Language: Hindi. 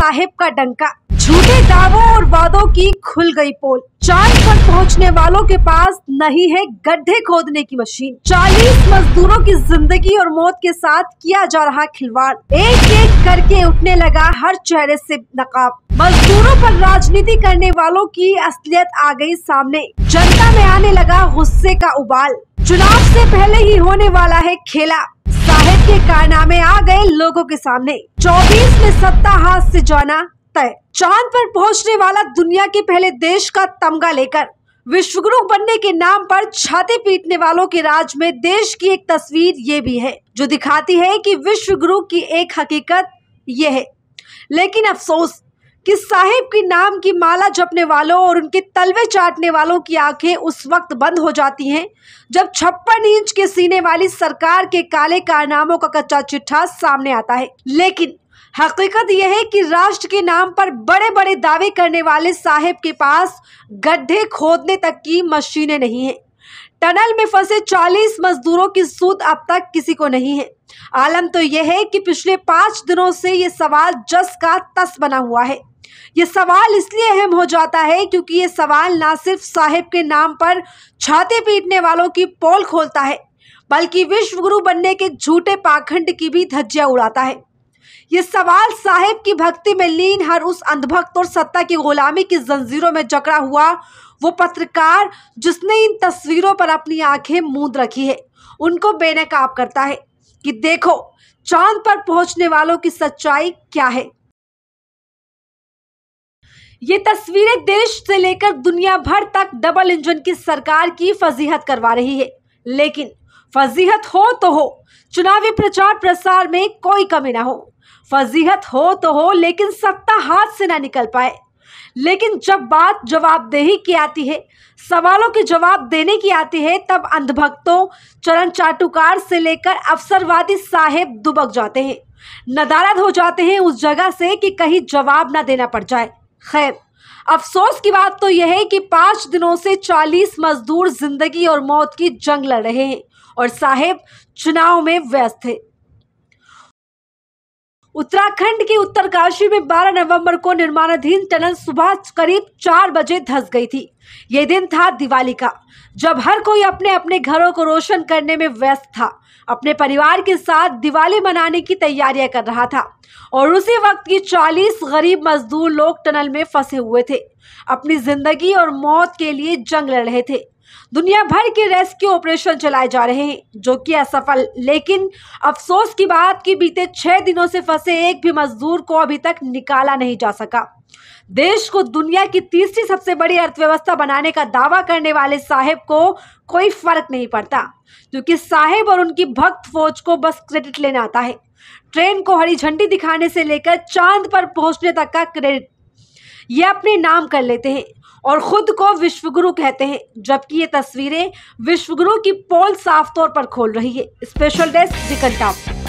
साहिब का डंका झूठे दावों और वादों की खुल गई पोल चांद पर पहुंचने वालों के पास नहीं है गड्ढे खोदने की मशीन 40 मजदूरों की जिंदगी और मौत के साथ किया जा रहा खिलवाड़ एक एक करके उठने लगा हर चेहरे से नकाब मजदूरों पर राजनीति करने वालों की असलियत आ गई सामने जनता में आने लगा गुस्से का उबाल चुनाव से पहले ही होने वाला है खेला के कारनामे आ गए लोगों के सामने 24 में सत्ता हाथ से जाना तय चांद पर पहुंचने वाला दुनिया के पहले देश का तमगा लेकर विश्वगुरु बनने के नाम पर छाती पीटने वालों के राज में देश की एक तस्वीर ये भी है जो दिखाती है कि विश्वगुरु की एक हकीकत ये है लेकिन अफसोस कि साहिब के नाम की माला जपने वालों और उनके तलवे चाटने वालों की आंखें उस वक्त बंद हो जाती हैं जब छप्पन इंच के सीने वाली सरकार के काले कारनामों का कच्चा चिट्ठा सामने आता है लेकिन हकीकत यह है कि राष्ट्र के नाम पर बड़े बड़े दावे करने वाले साहिब के पास गड्ढे खोदने तक की मशीनें नहीं है टनल में फंसे 40 मजदूरों की सूद अब तक किसी को नहीं है आलम तो यह है कि पिछले पांच दिनों से ये सवाल जस का तस बना हुआ है ये सवाल इसलिए अहम हो जाता है क्योंकि ये सवाल ना सिर्फ साहिब के नाम पर छाते पीटने वालों की पोल खोलता है बल्कि विश्व गुरु बनने के झूठे पाखंड की भी धज्जिया उड़ाता है ये सवाल साहिब की भक्ति में लीन हर उस अंधभक्त और सत्ता की गुलामी की जंजीरों में जकड़ा हुआ वो पत्रकार जिसने इन तस्वीरों पर अपनी आंखें मूंद रखी है उनको बेनकाब करता है कि देखो चांद पर पहुंचने वालों की सच्चाई क्या है ये तस्वीरें देश से लेकर दुनिया भर तक डबल इंजन की सरकार की फजीहत करवा रही है लेकिन फजीहत हो तो हो चुनावी प्रचार प्रसार में कोई कमी ना हो फजीहत हो तो हो लेकिन सत्ता हाथ से ना निकल पाए लेकिन जब बात जवाबदेही की आती है सवालों के जवाब देने की आती है तब अंधभक्तों चरण चाटुकार से लेकर अफसरवादी साहेब दुबक जाते हैं नदारद हो जाते हैं उस जगह से कि कहीं जवाब ना देना पड़ जाए खैर अफसोस की बात तो यह है कि पांच दिनों से चालीस मजदूर जिंदगी और मौत की जंग लड़ रहे हैं और साहेब चुनाव में व्यस्त है उत्तराखंड के उत्तरकाशी में 12 नवंबर को निर्माणाधीन टनल सुबह करीब चार बजे धस गई थी ये दिन था दिवाली का जब हर कोई अपने अपने घरों को रोशन करने में व्यस्त था अपने परिवार के साथ दिवाली मनाने की तैयारियां कर रहा था और उसी वक्त की 40 गरीब मजदूर लोग टनल में फंसे हुए थे अपनी जिंदगी और मौत के लिए जंग लड़ रहे थे दुनिया भर के रेस्क्यू ऑपरेशन चलाए जा रहे हैं जो कि असफल लेकिन अफसोस की बात कि बीते छह दिनों से फंसे एक भी मजदूर को अभी तक निकाला नहीं जा सका देश को दुनिया की तीसरी सबसे बड़ी अर्थव्यवस्था बनाने का दावा करने वाले साहेब को कोई फर्क नहीं पड़ता क्योंकि साहेब और उनकी भक्त फौज को बस क्रेडिट लेना आता है ट्रेन को हरी झंडी दिखाने से लेकर चांद पर पहुंचने तक का क्रेडिट ये अपने नाम कर लेते हैं और ख़ुद को विश्वगुरु कहते हैं जबकि ये तस्वीरें विश्वगुरु की पोल साफ तौर पर खोल रही है स्पेशल डेस्क जिकन